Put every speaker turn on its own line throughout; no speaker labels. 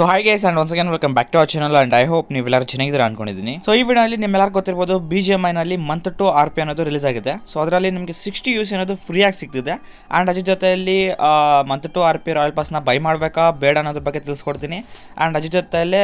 so hi guys and once again welcome back to our channel and I hope ನೀವೆಲ್ಲರೂ ಚೆನ್ನಾಗಿದ್ರೆ ಅನ್ಕೊಂಡಿದ್ದೀನಿ so ಈ ವಿಡಿಯೋಲಿ ನಿಮ್ಮೆಲ್ಲರೂ ಗೊತ್ತಿರ್ಬೋದು ಬಿ ಜಿ ಎಮ್ ಐನಲ್ಲಿ ಮಂತ್ ಟು ಆರ್ ಪಿ ಅನ್ನೋದು ರಿಲೀಸ್ ಆಗಿದೆ ಸೊ ಅದರಲ್ಲಿ ನಿಮಗೆ ಸಿಕ್ಸ್ಟಿ ಯೂಸ್ ಅನ್ನೋದು ಫ್ರೀಯಾಗಿ ಸಿಗ್ತಿದೆ ಆ್ಯಂಡ್ ಅದ್ರ ಜೊತೆಯಲ್ಲಿ month two R P royal ಪಾಸ್ನ ಬೈ ಮಾಡಬೇಕಾ ಬೇಡ ಅನ್ನೋದ್ರ ಬಗ್ಗೆ ತಿಳಿಸ್ಕೊಡ್ತೀನಿ ಆ್ಯಂಡ್ ಅದ್ರ ಜೊತೆಯಲ್ಲೇ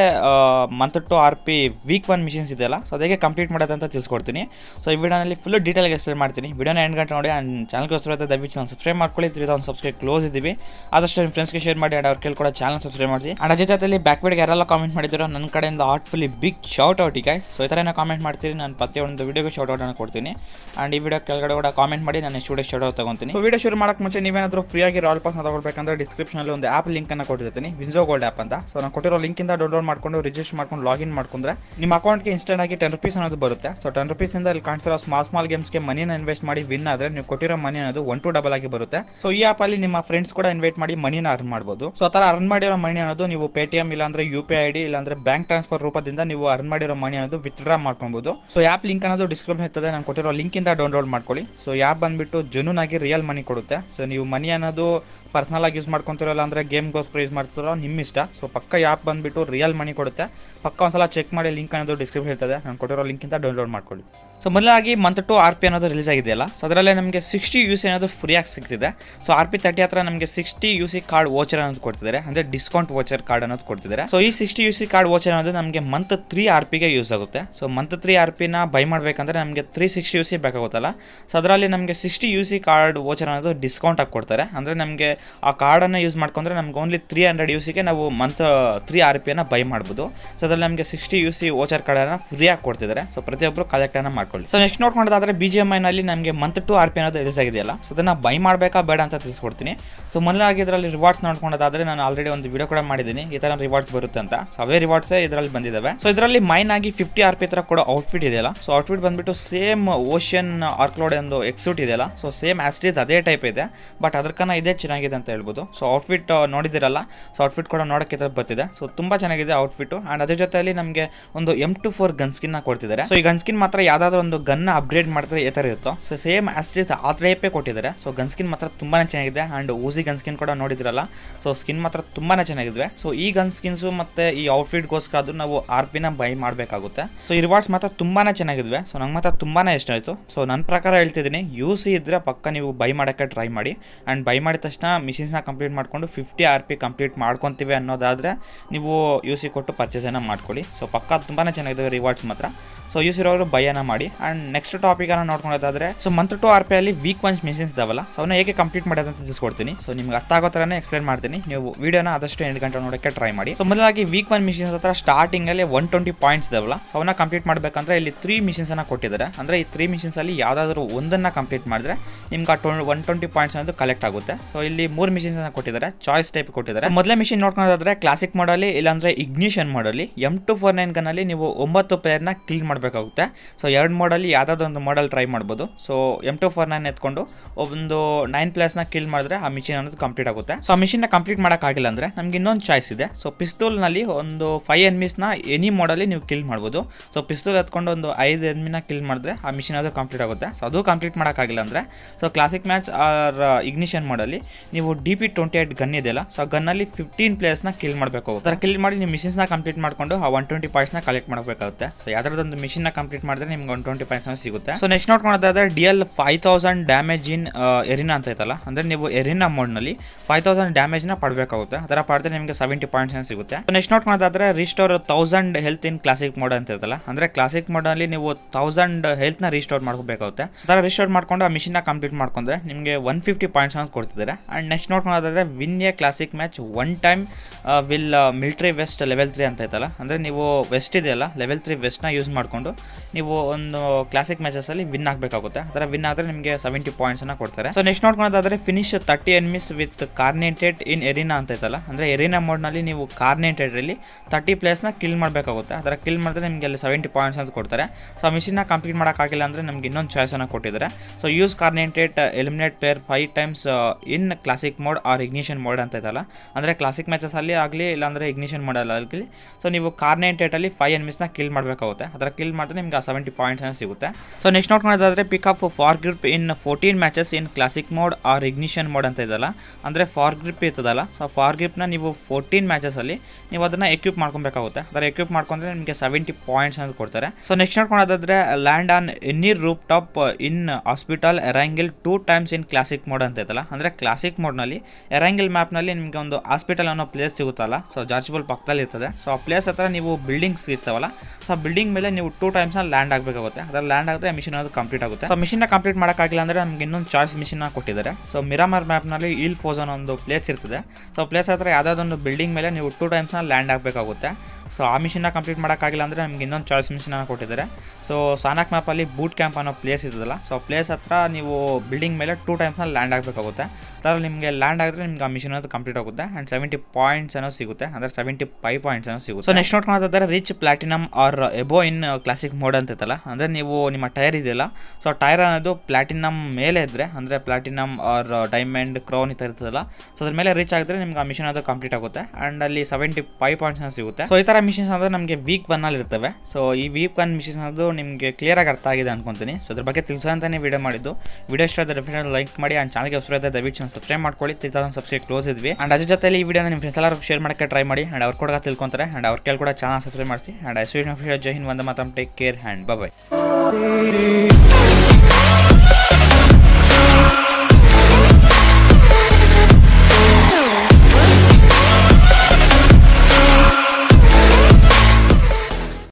month two R P week one missions ಇದೆಯಲ್ಲ ಸೊ ಅದಕ್ಕೆ ಕಂಪ್ಲೀಟ್ ಮಾಡೋದಂತ ತಿಳಿಸ್ಕೊಡ್ತೀನಿ ಸೊ ಈ ವಿಡಿಯೋನಲ್ಲಿ ಫುಲ್ ಡೀಟೇಲ್ ಎಕ್ಸ್ಪ್ಲೇನ್ ಮಾಡ್ತೀನಿ ವಿಡಿಯೋನ ಎಂಡ್ ಗಂಟೆ ನೋಡಿ ಆ್ಯಂಡ್ ಚಾನಲ್ಗೋಸ್ಕರ ದಯವಿಟ್ಟು ನಾನು ಸಬ್ಸ್ಕ್ರೈಬ್ ಮಾಡ್ಕೊಳ್ಳಿ ತಿಳಿದ ಒಂದು ಸಬ್ಸ್ಕ್ರೈಬ್ ಕ್ಲೋಸ್ ಇದ್ದೀವಿ ಆದಷ್ಟು ನಿಮ್ಮ ಫ್ರೆಂಡ್ಸ್ಗೆ ಶೇರ್ ಮಾಡಿ ಆ್ಯಂಡ್ ಅವ್ರ ಕೇಳಿ ಕೂಡ ಚಾನಲ್ ಸಬ್ಸ್ಕ್ರೈಬ್ ಮಾಡಿಸಿ ಆ್ಯಂಡ್ ಜೊತೆ ಬ್ಯಾಕ್ವರ್ಡ್ ಬ್ಯಾಕ್ವರ್ಡ್ಗೆ ಯಾರೆಲ್ಲ ಕಾಮೆಂಟ್ ಮಾಡಿದ್ರು ನನ್ನ ಕಡೆಯಿಂದ ಆರ್ಟ್ಫುಲಿ ಬಿಗ್ ಶಾರ್ಟ್ ಈಗ ಸೊ ಈ ಏನೋ ಕಾಮೆಂಟ್ ಮಾಡ್ತೀರಿ ನಾನು ಒಂದು ವೀಡಿಯೋಗೆ ಶಾರ್ಟ್ ಔಟನ್ನು ಕೊಡ್ತೀನಿ ಆ್ಯಂಡ್ ಈ ವಿಡಿಯೋ ಕೆಳಗಡೆ ಕೂಡ ಕಾಮೆಂಟ್ ಮಾಡಿ ನಾನು ಸ್ಟುಡಿಯೋ ಶಾರ್ಟ್ ಔಟ್ ತೊಗೊತೀನಿ ಸೊ ವೀಡಿಯೋ ಶುರು ಮಾಡೋಕ್ಕೆ ಮುಂಚೆ ನೀವೇನಾದರೂ ಫ್ರೀಯಾಗಿ ರಾಯಲ್ ಪಾಸ್ನ ತೊಗೊಳ್ಬೇಕಂದ್ರೆ ಡಿಸ್ಕ್ರಿಪ್ಷನಲ್ಲಿ ಒಂದು ಆ್ಯಪ್ ಲಿಂಕನ್ನು ಕೊಟ್ಟಿರ್ತೀನಿ ವಿನ್ಸೋ ಗೋಲ್ಡ್ ಆ್ಯಪ್ ಅಂತ ಸೊ ನಾನು ಕೊಟ್ಟಿರೋ ಲಿಂಕಿಂದ ಡೌನ್ಲೋಡ್ ಮಾಡ್ಕೊಂಡು ರಿಜಿಸ್ಟರ್ ಮಾಡ್ಕೊಂಡು ಲಾಗಿನ್ ಮಾಡ್ಕೊಂಡ್ರೆ ನಿಮ್ಮ ಅಕೌಂಟ್ಗೆ ಇನ್ಸ್ಟೆಂಟ್ ಆಗಿ ಟೆನ್ ರುಪೀಸ್ ಅನ್ನೋದು ಬರುತ್ತೆ ಸೊ ಟೆನ್ ರುಪೀಸ್ ಇಂದ ಇಲ್ಲಿ ಕಾಣಿಸಿರೋ ಸ್ಮಾಲ್ ಸ್ಮಾಲ್ ಗೇಮ್ಸ್ಗೆ ಮನಿನ ಇನ್ವೆಸ್ಟ್ ಮಾಡಿ ವಿನ್ ಆದರೆ ನೀವು ಕೊಟ್ಟಿರೋ ಮನಿ ಅನ್ನೋದು ಒನ್ ಟು ಡಬಲ್ ಆಗಿ ಬರುತ್ತೆ ಸೊ ಈ ಅಲ್ಲಿ ನಿಮ್ಮ ಫ್ರೆಂಡ್ಸ್ ಕೂಡ ಇನ್ವೈಟ್ ಮಾಡಿ ಮನಿನ ಅರ್ನ್ ಮಾಡ್ಬೋದು ಸೊ ಆ ಥರ ಅರ್ನ್ ಮಾಡಿರೋ ಮನಿ ಅನ್ನೋದು ನೀವು ಪೇ ಎಟಿಎಂ ಇಲ್ಲ ಅಂದ್ರೆ ಯು ಪಿ ಐ ಡಿ ಇಲ್ಲಾಂದ್ರೆ ಬ್ಯಾಂಕ್ ಟ್ರಾನ್ಸ್ಫರ್ ರೂಪದಿಂದ ನೀವು ಅರ್ನ್ ಮಾಡಿರೋ ಮನಿ ಅನ್ನೋದು ವಿತ್ಡ್ರಾ ಮಾಡ್ಕೊಬಹುದು ಸೊ ಆಪ್ ಲಿಂಕ್ ಅನ್ನೋದು ಡಿಸ್ಕ್ರಿಪ್ಷನ್ ಇರ್ತದೆ ನಾನು ಕೊಟ್ಟಿರೋ ಲಿಂಕ್ ಇಂದ ಡೌನ್ಲೋಡ್ ಮಾಡ್ಕೊಳ್ಳಿ ಸೊ ಆಪ್ ಬಂದ್ಬಿಟ್ಟು ಜುನೂನ್ ಆಗಿ ರಿಯಲ್ ಮನಿ ಕೊಡುತ್ತೆ ಸೊ ನೀವು ಮನಿ ಅನ್ನೋದು ಪರ್ಸ್ನಲ್ ಆಗಿ ಯೂಸ್ ಮಾಡ್ಕೊತಿರೋ ಅಂದ್ರೆ ಗೇಮ್ ಗೇಮ್ಗೋಸ್ಕರ ಯೂಸ್ ಮಾಡ್ತಿರೋ ನಿಮ್ಮ ಇಷ್ಟ ಸೊ ಪಕ್ಕ ಆ್ಯಪ್ ಬಂದ್ಬಿಟ್ಟು ರಿಯಲ್ ಮನಿ ಕೊಡುತ್ತೆ ಪಕ್ಕ ಒಂದ್ಸಲ ಚೆಕ್ ಮಾಡಿ ಲಿಂಕ್ ಅನ್ನೋದು ಡಿಸ್ಕ್ರಿಪ್ಷನ್ ಇರ್ತದೆ ನಾನು ಕೊಟ್ಟಿರೋ ಲಿಂಕಿಂದ ಡೌನ್ಲೋಡ್ ಮಾಡ್ಕೊಳ್ಳಿ ಸೊ ಮೊದಲಾಗಿ ಮಂತ್ ಟು ಆರ್ ಪಿ ಅನ್ನೋದು ರಿಲೀಸ್ ಆಗಿದೆಯಲ್ಲ ಸೊ ಅದರಲ್ಲೇ ನಮಗೆ ಸಿಕ್ಸ್ಟಿ ಯು ಸಿ ಅನ್ನೋದು ಫ್ರೀಯಾಗಿ ಸಿಗ್ತಿದೆ ಸೊ ಆರ್ ಪಿ ತರ್ಟಿ ಹತ್ರ ನಮಗೆ sixty U C card voucher ಅನ್ನೋದು ಕೊಡ್ತಿದ್ದಾರೆ ಅಂದರೆ ಡಿಸ್ಕೌಂಟ್ ವೋಚರ್ ಕಾರ್ಡ್ ಅನ್ನೋದು ಕೊಡ್ತಿದ್ದಾರೆ ಸೊ ಈ sixty U C card voucher ಅನ್ನೋದು ನಮಗೆ ಮಂತ್ ತ್ರೀ ಆರ್ ಪಿಗೆ ಯೂಸ್ ಆಗುತ್ತೆ ಸೊ ಮಂತ್ ತ್ರೀ ಆರ್ ಪಿನ ಬೈ ಮಾಡಬೇಕಂದ್ರೆ ನಮಗೆ ತ್ರೀ ಸಿಕ್ಸ್ಟಿ ಯು ಸಿ ಬೇಕಾಗುತ್ತಲ್ಲ ಸೊ ಅದರಲ್ಲಿ ನಮಗೆ sixty U C card voucher ಅನ್ನೋದು ಡಿಸ್ಕೌಂಟ್ ಆಗಿ ಕೊಡ್ತಾರೆ ಅಂದರೆ ನಮಗೆ ಆ ಕಾರ್ಡನ್ನು ಯೂಸ್ ಮಾಡ್ಕೊಂಡ್ರೆ ನಮ್ಗೆ ಓನ್ಲಿ ತ್ರೀ ಹಂಡ್ರೆಡ್ ಯು ಸಿಗೆ ನಾವು month three R P buy ಮಾಡ್ಬೋದು ಸೊ ಅದರಲ್ಲಿ ನಮಗೆ ಸಿಕ್ಸ್ಟಿ ಯು ಸಿ ಓಚರ್ ಕಾರ್ಡನ್ನು ಫ್ರೀಯಾಗಿ ಕೊಡ್ತಿದ್ದಾರೆ ಸೊ ಪ್ರತಿಯೊಬ್ಬರು ಕಲೆಕ್ಟನ್ನು ಮಾಡ್ಕೊಳ್ಳಿ ಸೊ ನೆಕ್ಸ್ಟ್ ನೋಡ್ಕೊಂಡಾದ್ರೆ ಬಿ ಜಿ ಎಮ್ ಐನಲ್ಲಿ ನಮಗೆ ಮಂತ್ ಟು ಆರ್ ಪಿ ಅನ್ನೋದು ರಿಲೀಸ್ ಸೊ ಅದನ್ನು ಬೈ ಮಾಡಬೇಕಾ ಬೇಡ ಅಂತ ತಿಳಿಸ್ಕೊಡ್ತೀನಿ ಸೊ ಮೊದಲಾಗಿ ಇದರಲ್ಲಿ ರಿವಾರ್ಡ್ಸ್ ನೋಡ್ಕೊಂಡಾದ್ರೆ ನಾನು ಆಲ್ರೆಡಿ ಒಂದು ವಿಡಿಯೋ ಕೂಡ ಮಾಡಿದ್ದೀನಿ ಈ ಥರ ರಿವಾರ್ಡ್ಸ್ ಬರುತ್ತೆ ಅಂತ ಸೊ ಅವೇ ರಿವಾರ್ಡ್ಸೇ ಇದರಲ್ಲಿ ಬಂದಿದ್ದಾವೆ ಸೊ ಇದರಲ್ಲಿ ಮೈನ್ ಆಗಿ ಫಿಫ್ಟಿ ಆರ್ ಪಿ ಥರ ಕೂಡ ಔಟ್ಫಿಟ್ ಇದೆಯಲ್ಲ ಸೊ ಔಟ್ಫಿಟ್ ಬಂದ್ಬಿಟ್ಟು ಸೇಮ್ ಓಷನ್ ಆರ್ಕ್ಲೋಡ್ ಒಂದು ಎಕ್ಸೂಟ್ ಇದೆಯಲ್ಲ ಸೊ ಸೇಮ್ ಆಸ್ಟೀಸ್ ಅದೇ ಟೈಪ್ ಇದೆ ಬಟ್ ಅದಕ್ಕನ್ನ ಇದೇ ಚೆನ್ನಾಗಿದೆ ಅಂತ ಹೇಳ್ಬೋದು ಸೊ ಔಟ್ಫಿಟ್ ನೋಡಿದ್ದೀರಲ್ಲ ಸೊ ಔಟ್ಫಿಟ್ ಕೂಡ ನೋಡೋಕ್ಕೆ ಥರ ಬರ್ತಿದೆ ಸೊ ತುಂಬ ಚೆನ್ನಾಗಿದೆ ಔಟ್ಫಿಟ್ಟು ಆ್ಯಂಡ್ ಅದ್ರ ಜೊತೆಯಲ್ಲಿ ನಮಗೆ ಒಂದು ಎಮ್ ಟು ಫೋರ್ ಗನ್ ಸ್ಕಿನ್ನ ಕೊಡ್ತಿದ್ದಾರೆ ಸೊ ಈ ಗನ್ ಸ್ಕಿನ್ ಮಾತ್ರ ಯಾವುದಾದ್ರೂ ಒಂದು ಗನ್ನ ಅಪ್ಗ್ರೇಡ್ ಮಾಡಿದ್ರೆ ಈ ಥರ ಇರುತ್ತೋ ಸೊ ಸೇಮ್ ಆಸ್ಟ್ರೀಸ್ ಆ ಟೈಪೇ ಕೊಟ್ಟಿದ್ದಾರೆ ಸೊ ಗನ್ ಸ್ಕಿನ್ ಮಾತ್ರ ತುಂಬಾ ಚೆನ್ನಾಗಿದೆ ಆ್ಯಂಡ್ ಊಸಿ ಗನ್ ಸ್ಕಿನ್ ಕೂಡ ನೋಡಿದ್ರಲ್ಲ ಸೊ ಸ್ಕಿನ್ ಮಾತ್ರ ತುಂಬಾ ಚೆನ್ನಾಗಿದೆ ಸೊ ಈ ಗನ್ ಸ್ಕಿನ್ಸು ಮತ್ತು ಈ ಔಟ್ಫಿಟ್ಗೋಸ್ಕರ ಅದು ನಾವು ಆರ್ ಪಿನ ಬೈ ಮಾಡಬೇಕಾಗುತ್ತೆ ಸೊ ಈ ರಿವಾರ್ಡ್ಸ್ ಮಾತ್ರ ತುಂಬಾ ಚೆನ್ನಾಗಿದ್ವೆ ಸೊ ನಂಗೆ ಮಾತ್ರ ತುಂಬಾ ಇಷ್ಟ ಆಯಿತು ಸೊ ನನ್ನ ಪ್ರಕಾರ ಹೇಳ್ತಿದ್ದೀನಿ ಯು ಸಿ ಇದ್ದರೆ ಪಕ್ಕ ನೀವು ಬೈ ಮಾಡೋಕ್ಕೆ ಟ್ರೈ ಮಾಡಿ ಆ್ಯಂಡ್ ಬೈ ಮಾಡಿದ ತಕ್ಷಣ ಮಿಷಿನ್ಸ್ನ ಕಂಪ್ಲೀಟ್ ಮಾಡಿಕೊಂಡು ಫಿಫ್ಟಿ ಆರ್ ಪಿ ಕಂಪ್ಲೀಟ್ ಮಾಡ್ಕೊತೀವಿ ಅನ್ನೋದಾದರೆ ನೀವು ಯು ಸಿ ಕೊಟ್ಟು ಪರ್ಚೇಸನ್ನು ಮಾಡ್ಕೊಳ್ಳಿ ಸೊ ಪಕ್ಕ ತುಂಬಾ ಚೆನ್ನಾಗಿದೆ ರಿವಾರ್ಡ್ಸ್ ಮಾತ್ರ ಸೊ ಯೂಸ್ ಇರೋರು ಭಯನ ಮಾಡಿ ಅಂಡ್ ನೆಕ್ಸ್ಟ್ ಟಾಪಿಕ್ ಅನ್ನ ನೋಡ್ಕೊಳ್ಳೋದಾದ್ರೆ so month two R P ಅಲ್ಲಿ ವೀಕ್ ಒನ್ಸ್ ಮಿಷಿನ್ಸ್ ಇದಾವಲ್ಲ ಸೊ ಅವನ್ನ ಹೇಗೆ ಕಂಪ್ಲೀಟ್ ಮಾಡೋದು ಅಂತ ತಿಳಿಸ್ಕೊಡ್ತೀನಿ ಸೊ ನಿಮ್ಗೆ ಅರ್ಥ ಆಗೋ ತರ ಎಕ್ಸ್ಪ್ಲೇನ್ ಮಾಡ್ತೀನಿ ನೀವು ವಿಡಿಯೋನ ಆದಷ್ಟು ಎಂಟು ಗಂಟೆ ನೋಡೋಕ್ಕೆ ಟ್ರೈ ಮಾಡಿ ಸೊ ಮೊದಲಾಗಿ ವೀಕ್ ಒನ್ ಮಿಷನ್ಸ್ ಹತ್ರ ಸ್ಟಾರ್ಟಿಂಗ್ ಅಲ್ಲಿ ಒನ್ ಟ್ವೆಂಟಿ ಪಾಯಿಂಟ್ಸ್ ಇದಾವಲ್ಲ ಸೊ ಕಂಪ್ಲೀಟ್ ಮಾಡಬೇಕಂದ್ರೆ ಇಲ್ಲಿ ತ್ರೀ ಮಿಷನ್ಸ್ ಅನ್ನ ಕೊಟ್ಟಿದ್ದಾರೆ ಅಂದ್ರೆ ಈ ತ್ರೀ ಮಿಷನ್ಸ್ ಅಲ್ಲಿ ಯಾವ್ದಾದ್ರು ಒಂದನ್ನ ಕಂಪ್ಲೀಟ್ ಮಾಡಿದ್ರೆ ನಿಮ್ಗೆ ಆ ಒನ್ ಟ್ವೆಂಟಿ ಪಾಯಿಂಟ್ಸ್ ಅನ್ನೋದು ಕಲೆಕ್ಟ್ ಆಗುತ್ತೆ ಸೊ ಇಲ್ಲಿ ಮೂರು ಮಿಷನ್ಸ್ ಅನ್ನ ಕೊಟ್ಟಿದ್ದಾರೆ ಚಾಯ್ಸ್ ಟೈಪ್ ಕೊಟ್ಟಿದ್ದಾರೆ ಮೊದಲೇ ಮಿಷನ್ ನೋಡ್ಕೊಳೋದಾದ್ರೆ ಕ್ಲಾಸಿಕ್ ಮಾಡಲಿ ಇಲ್ಲಾಂದ್ರೆ ಇಗ್ನಿಷನ್ ಮಾಡಲಿ ಎಂ ಟು ಫೋರ್ ನೈನ್ ಗನ್ನಲ್ಲಿ ನೀವು ಒಂಬತ್ತು ನ ಕ್ಲೀನ್ ಮಾಡಬೇಕು ಮಾಡಬೇಕಾಗುತ್ತೆ ಸೊ ಎರಡು ಮಾಡಲ್ಲಿ ಯಾವುದಾದ್ರು ಒಂದು ಮಾಡಲ್ ಟ್ರೈ ಮಾಡ್ಬೋದು so M two four nine ಎತ್ಕೊಂಡು ಒಂದು ನೈನ್ ಪ್ಲಸ್ನ ಕಿಲ್ ಮಾಡಿದ್ರೆ ಆ ಮಿಷಿನ್ ಅನ್ನೋದು ಕಂಪ್ಲೀಟ್ ಆಗುತ್ತೆ ಸೊ ಆ ಮಿಷಿನ್ನ ಕಂಪ್ಲೀಟ್ ಮಾಡೋಕ್ಕಾಗಿಲ್ಲ ಅಂದರೆ ನಮ್ಗೆ ಇನ್ನೊಂದು ಚಾಯ್ಸ್ ಇದೆ ಸೊ ಪಿಸ್ತೂಲ್ನಲ್ಲಿ ಒಂದು ಫೈವ್ ನ ಎನಿ ಮಾಡಲ್ಲಿ ನೀವು ಕಿಲ್ ಮಾಡ್ಬೋದು ಸೊ ಪಿಸ್ತೂಲ್ ಎತ್ಕೊಂಡು ಒಂದು ಐದು ಎನ್ಮಿನ ಕಿಲ್ ಮಾಡಿದ್ರೆ ಆ ಮಿಷಿನ್ ಅದು ಕಂಪ್ಲೀಟ್ ಆಗುತ್ತೆ ಸೊ ಅದು ಕಂಪ್ಲೀಟ್ ಮಾಡೋಕ್ಕಾಗಿಲ್ಲ ಅಂದರೆ so classic match or ignition ಮಾಡಲ್ಲಿ ನೀವು D P twenty eight gun ಇದೆಯಲ್ಲ ಸೊ ಗನ್ನಲ್ಲಿ ಫಿಫ್ಟೀನ್ ಪ್ಲೇಯರ್ಸ್ನ ಕಿಲ್ ಮಾಡಬೇಕು ಸರ್ ಕಿಲ್ ಮಾಡಿ ನೀವು ಮಿಷಿನ್ಸ್ನ ಕಂಪ್ಲೀಟ್ ಮಾಡಿಕೊಂಡು ಆ ಒನ್ ಟ್ವೆಂಟಿ ಪಾಯಿಂಟ್ಸ್ನ ಕಲೆಕ್ಟ್ ಮಾಡಬೇಕಾಗುತ್ತೆ ಸೊ ಯಾವುದಾದ್ರೊಂದು ಮಿಷನ್ ನ ಕಂಪ್ಲೀಟ್ ಮಾಡಿದ್ರೆ ನಿಮ್ಗೆ ಒನ್ ಟ್ವೆಂಟಿ ಪಾಯಿಂಟ್ಸ್ ಸಿಗುತ್ತೆ ಸೊ ನೆಕ್ಸ್ಟ್ ನೋಡ್ಕೊಳೋದಾದ್ರೆ deal five thousand damage in arena ಅಂತ ಐತಲ್ಲ ಅಂದ್ರೆ ನೀವು ಎರಿನಾ ಮೋಡ್ ನಲ್ಲಿ ಫೈವ್ ತೌಸಂಡ್ ಡ್ಯಾಮೇಜ್ ನ ಪಡಬೇಕಾಗುತ್ತೆ ಅದರ ಪಡೆದ್ರೆ ನಿಮಗೆ ಸೆವೆಂಟಿ ಪಾಯಿಂಟ್ಸ್ ಸಿಗುತ್ತೆ ಸೊ ನೆಕ್ಸ್ಟ್ ನೋಡ್ಕೊಳೋದಾದ್ರೆ restore thousand health in classic mode ಅಂತ ಇರ್ತಲ್ಲ ಅಂದ್ರೆ ಕ್ಲಾಸಿಕ್ ಮೋಡ್ ನಲ್ಲಿ ನೀವು ತೌಸಂಡ್ ಹೆಲ್ತ್ ನ ರಿಸ್ಟೋರ್ ಮಾಡ್ಕೋಬೇಕಾಗುತ್ತೆ ಅದರ ರಿಸ್ಟೋರ್ ಮಾಡ್ಕೊಂಡು ಆ ಮಿಷನ್ ಕಂಪ್ಲೀಟ್ ಮಾಡ್ಕೊಂಡ್ರೆ ನಿಮಗೆ ಒನ್ ಫಿಫ್ಟಿ ಪಾಯಿಂಟ್ಸ್ ಅಂತ ಕೊಡ್ತಿದ್ದಾರೆ ಅಂಡ್ ನೆಕ್ಸ್ಟ್ ನೋಡ್ಕೊಂಡ್ರೆ win a classic match one time will military vest level three ಅಂತ ಐತಲ್ಲ ಅಂದ್ರೆ ನೀವು ವೆಸ್ಟ್ ಇದೆಯಲ್ಲ ಲೆವೆಲ್ ತ್ರೀ ವೆಸ್ಟ್ ನ ಯೂಸ್ ಮಾಡ್ಕೊಂಡು ನೀವು ಒಂದು ಕ್ಲಾಸಿಕ್ ಮ್ಯಾಚಸ್ ಅಲ್ಲಿ ವಿನ್ ಆಗಬೇಕಾಗುತ್ತೆ ಆ ವಿನ್ ಆದರೆ ನಿಮಗೆ ಸೆವೆಂಟಿ ಪಾಯಿಂಟ್ಸನ್ನು ಕೊಡ್ತಾರೆ ಸೊ ನೆಕ್ಸ್ಟ್ ನೋಡ್ಕೊಳೋದಾದ್ರೆ ಫಿನಿಶ್ ತರ್ಟಿ ಎನ್ಮಿಸ್ ವಿತ್ ಕಾರ್ನೇಟೆಡ್ ಇನ್ ಎರಿನಾ ಅಂತ ಇತ್ತಲ್ಲ ಅಂದರೆ ಎರಿನಾ ನಲ್ಲಿ ನೀವು ಕಾರ್ನೇಟೆಡ್ರಲ್ಲಿ ತರ್ಟಿ ನ ಕಿಲ್ ಮಾಡಬೇಕಾಗುತ್ತೆ ಆ ಕಿಲ್ ಮಾಡಿದ್ರೆ ನಿಮಗೆ ಅಲ್ಲಿ ಸೆವೆಂಟಿ ಪಾಯಿಂಟ್ಸ್ ಅಂತ ಕೊಡ್ತಾರೆ ಸೊ ಆ ಕಂಪ್ಲೀಟ್ ಮಾಡೋಕ್ಕಾಗಿಲ್ಲ ಅಂದರೆ ನಮ್ಗೆ ಇನ್ನೊಂದು ಚಾಯ್ಸನ್ನು ಕೊಟ್ಟಿದ್ದಾರೆ ಸೊ ಯೂಸ್ ಕಾರ್ನೇಟೆಡ್ eliminate pair five times in classic mode or ignition mode ಅಂತ ಇದ್ದಲ್ಲ ಅಂದ್ರೆ ಕ್ಲಾಸಿಕ್ ಅಲ್ಲಿ ಆಗಲಿ ಇಲ್ಲಾಂದರೆ ಇಗ್ನಿಷನ್ ಮೋಡಲ್ಲಿ ಆಗಲಿ ಸೊ ನೀವು ಕಾರ್ನೇಟೆಟಲ್ಲಿ ಫೈವ್ ನ ಕಿಲ್ ಮಾಡಬೇಕಾಗುತ್ತೆ ಅದರ ಕಿಲ್ ಕಿಲ್ ಮಾಡಿದ್ರೆ ನಿಮಗೆ ಆ ಸೆವೆಂಟಿ ಪಾಯಿಂಟ್ಸ್ ಸಿಗುತ್ತೆ ಸೊ ನೆಕ್ಸ್ಟ್ ನೋಡ್ಕೊಳ್ಳೋದಾದರೆ pick up foregrip in fourteen matches in classic mode or ignition mode ಅಂತ ಇದಲ್ಲ ಅಂದರೆ ಫಾರ್ ಗ್ರಿಪ್ ಇರ್ತದಲ್ಲ ಸೊ ಫಾರ್ ಗ್ರಿಪ್ನ ನೀವು ಫೋರ್ಟೀನ್ ಮ್ಯಾಚಸಲ್ಲಿ ನೀವು ಅದನ್ನು ಎಕ್ವಿಪ್ ಮಾಡ್ಕೊಬೇಕಾಗುತ್ತೆ ಅದರ ಎಕ್ವಿಪ್ ಮಾಡ್ಕೊಂಡ್ರೆ ನಿಮಗೆ ಸೆವೆಂಟಿ ಪಾಯಿಂಟ್ಸ್ ಅಂತ ಕೊಡ್ತಾರೆ ಸೊ ನೆಕ್ಸ್ಟ್ ನೋಟ್ ಮಾಡೋದಾದ್ರೆ land on any roof top in hospital Erangel two times in classic mode ಅಂತ ಇದಲ್ಲ ಅಂದರೆ ಕ್ಲಾಸಿಕ್ ಮೋಡ್ನಲ್ಲಿ ಮ್ಯಾಪ್ ಮ್ಯಾಪ್ನಲ್ಲಿ ನಿಮಗೆ ಒಂದು ಹಾಸ್ಪಿಟಲ್ ಅನ್ನೋ ಪ್ಲೇಸ್ ಸಿಗುತ್ತಲ್ಲ ಸೊ ಜಾರ್ಜ್ಬಲ್ ಪಕ್ಕದಲ್ಲಿ ಇರ್ತದೆ ಸೊ ಆ ಪ್ಲೇಸ್ ಹತ್ರ ನೀವು ಬಿಲ್ಡಿಂಗ್ಸ್ ಇರ್ತಾವಲ್ಲ ಸೊ ಬಿಲ್ಡಿಂಗ್ ಮೇಲೆ ನೀವು ಟೂ ಟೈಮ್ಸ್ ಲ್ಯಾಂಡ್ ಆಗಬೇಕಾಗುತ್ತೆ ಅದರ ಲ್ಯಾಂಡ್ ಆಗುತ್ತೆ ಮಿಷನ್ ಅದು ಕಂಪ್ಲೀಟ್ ಆಗುತ್ತೆ ಸೊ ಮಿಷನ್ ಕಂಪ್ಲೀಟ್ ಆಗಿಲ್ಲ ಅಂದ್ರೆ ನಮ್ಗೆ ಇನ್ನೊಂದು ಚಾಯ್ಸ್ ಮಿಷನ್ ಕೊಟ್ಟಿದ್ದಾರೆ ಸೊ ಮಿರಾಮರ್ ಮ್ಯಾಪ್ನಲ್ಲಿ ಇಲ್ ಅನ್ನೋ ಒಂದು ಪ್ಲೇಸ್ ಇರ್ತದೆ ಸೊ ಪ್ಲೇಸ್ ಹತ್ರ ಒಂದು ಬಿಲ್ಡಿಂಗ್ ಮೇಲೆ ನೀವು ಟೂ ಟೈಮ್ಸ್ನ ಲ್ಯಾಂಡ್ ಆಗಬೇಕಾಗುತ್ತೆ ಸೊ ಆ ಮಿಷನ್ನ ಕಂಪ್ಲೀಟ್ ಆಗಿಲ್ಲ ಅಂದರೆ ನಮ್ಗೆ ಇನ್ನೊಂದು ಚಾಯ್ಸ್ ಮಿಷನ್ ಕೊಟ್ಟಿದ್ದಾರೆ ಸೊ ಸಾನಾಕ್ ಮ್ಯಾಪಲ್ಲಿ ಬೂಟ್ ಕ್ಯಾಂಪ್ ಅನ್ನೋ ಪ್ಲೇಸ್ ಇರ್ತದಲ್ಲ ಸೊ ಪ್ಲೇಸ್ ಹತ್ರ ನೀವು ಬಿಲ್ಡಿಂಗ್ ಮೇಲೆ ಟೂ ಟೈಮ್ಸ್ನ ಲ್ಯಾಂಡ್ ಆಗಬೇಕಾಗುತ್ತೆ ನಿಮಗೆ ಲ್ಯಾಂಡ್ ಆಗಿದ್ರೆ ನಿಮ್ಗೆ ಆ ಮಿಷನ್ ಅದು ಕಂಪ್ಲೀಟ್ ಆಗುತ್ತೆ ಅಂಡ್ ಸೆವೆಂಟಿ ಪಾಯಿಂಟ್ಸ್ ಅನ್ನೋ ಸಿಗುತ್ತೆ ಅಂದರೆ ಸೆವೆಂಟಿ ಫೈವ್ ಪಾಯಿಂಟ್ಸ್ ಅನ್ನೋ ಸಿಗುತ್ತೆ ಸೊ ನೆಕ್ಸ್ಟ್ ನೋಡ್ಕೊಳೋದಾದ್ರೆ reach platinum or above in classic mode ಅಂತ ಇತ್ತಲ್ಲ ಅಂದ್ರೆ ನೀವು ನಿಮ್ಮ ಟೈರ್ ಇದೆಯಲ್ಲ ಸೊ ಟೈರ್ ಅನ್ನೋದು ಪ್ಲಾಟಿನಮ್ ಮೇಲೆ ಇದ್ರೆ ಅಂದ್ರೆ ಪ್ಲಾಟಿನಮ್ ಆರ್ ಡೈಮಂಡ್ ಕ್ರೋನ್ ಈ ಥರ ಇರ್ತದಲ್ಲ ಸೊ ಅದ್ರ ಮೇಲೆ ರೀಚ್ ಆಗಿದ್ರೆ ನಿಮ್ಗೆ ಆ ಮಿಷನ್ ಅದು ಕಂಪ್ಲೀಟ್ ಆಗುತ್ತೆ ಅಂಡ್ ಅಲ್ಲಿ ಸೆವೆಂಟಿ ಫೈವ್ ಪಾಯಿಂಟ್ಸ್ ಸಿಗುತ್ತೆ ಸೊ ಈ ತರ ಮಿಷನ್ಸ್ ಅಂದರೆ ನಮಗೆ ವೀಕ್ ಒನ್ ಅಲ್ಲಿ ಇರ್ತವೆ ಸೊ ಈ ವೀಕ್ ಒನ್ ಮಿಷನ್ಸ್ ಅದು ನಿಮಗೆ ಕ್ಲಿಯರ್ ಆಗಿ ಅರ್ಥ ಆಗಿದೆ ಅನ್ಕೊಂತೀನಿ ಸೊ ಅದ್ರ ಬಗ್ಗೆ ತಿಳಿಸೋ ಅಂತಾನೆ ವಿಡಿಯೋ ಮಾಡಿದ್ದು ವಿಡಿಯೋ ಇಷ್ಟ ಆದರೆ ಡೆಫಿನೆಟ್ ಲೈಕ್ ಮಾಡಿ ಆ್ಯಂಡ್ ಚಾನಲ್ಗೆ ಹೊಸ ದಯವಿಟ್ಟು ಸಬ್ಸ್ಕ್ರೈಬ್ ಮಾಡ್ಕೊಳ್ಳಿ ತ್ರೀ ತೌಸಂಡ್ ಸಬ್ಸ್ಕ್ರೈಬ್ ಕ್ಲೋಸ್ ಇದ್ವಿ ಅಂಡ್ ಅದ್ರ ಜೊತೆ ಈ ವಿಡಿಯೋ ನಿಮ್ಮ ಫ್ರೆಂಡ್ಸ್ ಎಲ್ಲರೂ ಶೇರ್ ಮಾಡಕ್ಕೆ ಟ್ರೈ ಮಾಡಿ ಅಂಡ್ ಅವ್ರು ಕೂಡ ತಿಳ್ಕೊಂತಾರೆ ಅಂಡ್ ಅವ್ರ ಕೇಳಿ ಕೂಡ ಚಾನಲ್ ಸಬ್ಸ್ಕ್ರೈಬ್ ಮಾಡಿಸಿ ಅಂಡ್ ಎಸ್ ಜೈ ಹಿಂದ್ ಒಂದು ಮಾತ್ರ ಟೇಕ್ ಕೇರ್ ಆ್ಯಂಡ್ ಬಾಯ್